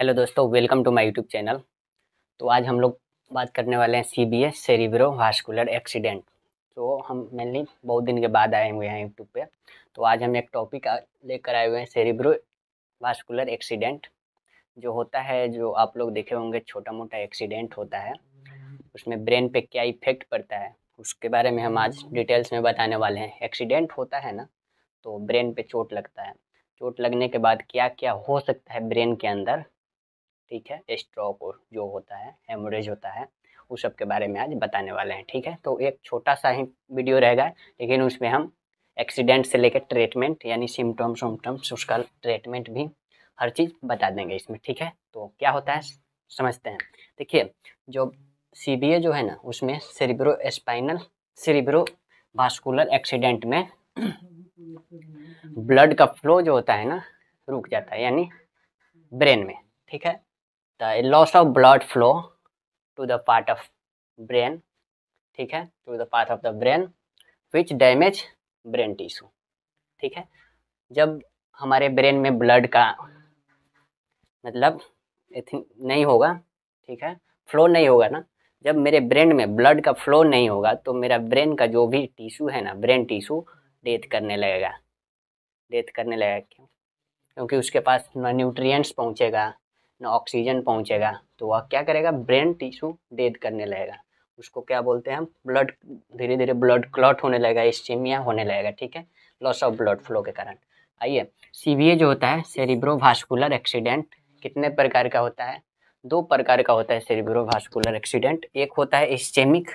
hello दोस्तों welcome to my YouTube channel तो आज हम लोग बात करने वाले हैं C B S cerebro vascular accident तो हम मेनली बहुत दिन के बाद आए हुए हैं यूट्यूब पे तो आज हम एक टॉपिक लेकर आए हुए हैं सेरिब्रो वास्कुलर एक्सीडेंट जो होता है जो आप लोग देखे होंगे छोटा मोटा एक्सीडेंट होता है उसमें ब्रेन पर क्या इफेक्ट पड़ता है उसके बारे में हम आज डिटेल्स में बताने वाले हैं एक्सीडेंट होता है ना तो ब्रेन पर चोट लगता है चोट लगने के बाद क्या क्या हो सकता है ब्रेन के अंदर ठीक है स्ट्रोक जो होता है हेमोरेज होता है उस सब के बारे में आज बताने वाले हैं ठीक है तो एक छोटा सा ही वीडियो रहेगा लेकिन उसमें हम एक्सीडेंट से लेकर ट्रीटमेंट यानी सिम्टम्स वम्टम्स उसका ट्रीटमेंट भी हर चीज़ बता देंगे इसमें ठीक है तो क्या होता है समझते हैं देखिए जो सी जो है ना उसमें cerebro spinal cerebro vascular accident में ब्लड का फ्लो जो होता है ना रुक जाता है यानी ब्रेन में ठीक है the loss of blood flow to the part of brain ठीक है to the part of the brain which damage brain tissue ठीक है जब हमारे ब्रेन में ब्लड का मतलब नहीं होगा ठीक है फ्लो नहीं होगा ना जब मेरे ब्रेन में ब्लड का फ्लो नहीं होगा तो मेरा ब्रेन का जो भी टिश्यू है ना ब्रेन टिश्यू डेथ करने लगेगा डेथ करने लगेगा क्यों क्योंकि उसके पास ना न्यूट्रिएंट्स पहुँचेगा ना ऑक्सीजन पहुँचेगा तो वह क्या करेगा ब्रेन टिश्यू डेड करने लगेगा उसको क्या बोलते हैं हम ब्लड धीरे धीरे ब्लड क्लॉट होने लगेगा इस्टीमिया होने लगेगा ठीक है लॉस ऑफ ब्लड फ्लो के कारण आइए सी जो होता है सेरिब्रोवास्कुलर एक्सीडेंट कितने प्रकार का होता है दो प्रकार का होता है सेरिब्रो भास्कुलर एक्सीडेंट एक होता है इस्टेमिक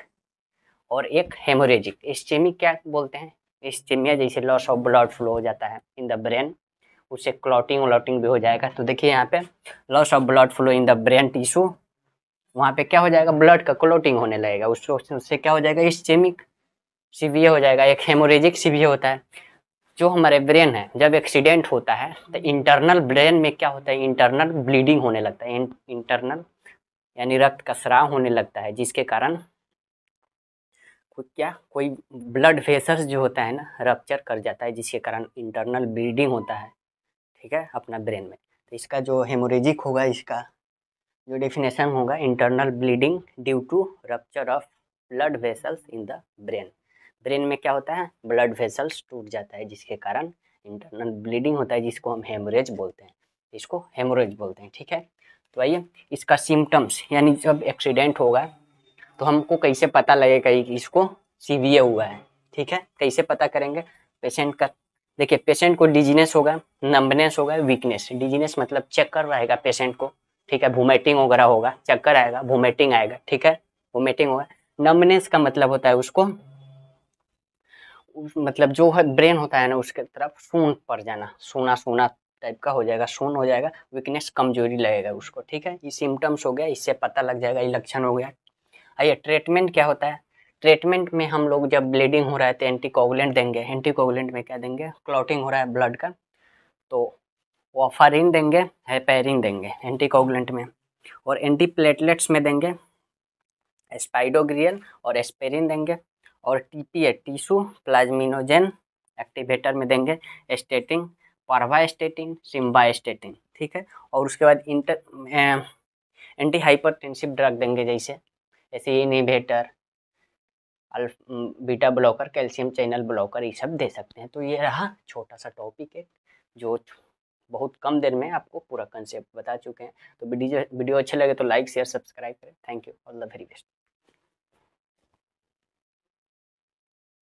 और एक हेमोरेजिक इस्टेमिक क्या बोलते हैं इस्टेमिया जैसे लॉस ऑफ ब्लड फ्लो हो जाता है इन द ब्रेन उससे क्लॉटिंग व्लॉटिंग भी हो जाएगा तो देखिए यहाँ पे loss of blood flow in the brain tissue वहाँ पे क्या हो जाएगा ब्लड का क्लोटिंग होने लगेगा उससे उससे क्या हो जाएगा चेमिक सीवियर हो जाएगा एक हेमोरेजिक सीवियर होता है जो हमारे ब्रेन है जब एक्सीडेंट होता है तो इंटरनल ब्रेन में क्या होता है इंटरनल ब्लीडिंग होने लगता है इंटरनल यानी रक्त का स्राव होने लगता है जिसके कारण क्या कोई ब्लड वेसल्स जो होता है ना रप्चर कर जाता है जिसके कारण इंटरनल ब्लीडिंग होता है ठीक है अपना ब्रेन में तो इसका जो हेमोरेजिक होगा इसका जो डेफिनेशन होगा internal bleeding due to rupture of blood vessels in the brain brain में क्या होता है ब्लड वेसल्स टूट जाता है जिसके कारण इंटरनल ब्लीडिंग होता है जिसको हम हेमोरेज बोलते हैं इसको हेमोरेज बोलते हैं ठीक है तो आइए इसका सिम्टम्स यानी जब एक्सीडेंट होगा तो हमको कैसे पता लगेगा कि इसको सीवीए हुआ है ठीक है कैसे पता करेंगे पेशेंट का देखिए पेशेंट को डिजीनेस होगा नम्बनेस होगा वीकनेस डिजीनेस मतलब चक्कर रहेगा पेशेंट को ठीक है वोमेटिंग वगैरह होगा चक्कर आएगा वोमेटिंग आएगा ठीक है वोमेटिंग होगा नम्बनेस का मतलब होता है उसको मतलब जो है ब्रेन होता है ना उसके तरफ सून पड़ जाना सोना सोना टाइप का हो जाएगा सून हो जाएगा वीकनेस कमजोरी लगेगा उसको ठीक है ये सिम्टम्स हो गया इससे पता लग जाएगा ये लक्षण हो गया आइए ट्रीटमेंट क्या होता है ट्रीटमेंट में हम लोग जब ब्लीडिंग हो रहा है तो एंटीकोगुलेंट देंगे एंटीकोगुलेंट में क्या देंगे क्लॉटिंग हो रहा है ब्लड का तो वफारिन देंगे हेपेरिन देंगे एंटीकोगुलेंट में और एंटी प्लेटलेट्स में देंगे स्पाइडोग्रियन और एस्पेरिन देंगे और टीपीए टीशू प्लाज्मिनोजेन एक्टिवेटर में देंगे स्टेटिन सिम्बा सिम्बास्टेटिन ठीक है और उसके बाद इंटर एंटी हाइपरटेंसिव ड्रग देंगे जैसे ACE inhibitor beta blocker calcium channel blocker ये सब दे सकते हैं तो ये रहा छोटा सा टॉपिक है जो बहुत कम देर में आपको पूरा कंसेप्ट बता चुके हैं तो वीडियो वीडियो अच्छे लगे तो लाइक शेयर सब्सक्राइब करें thank you all the very best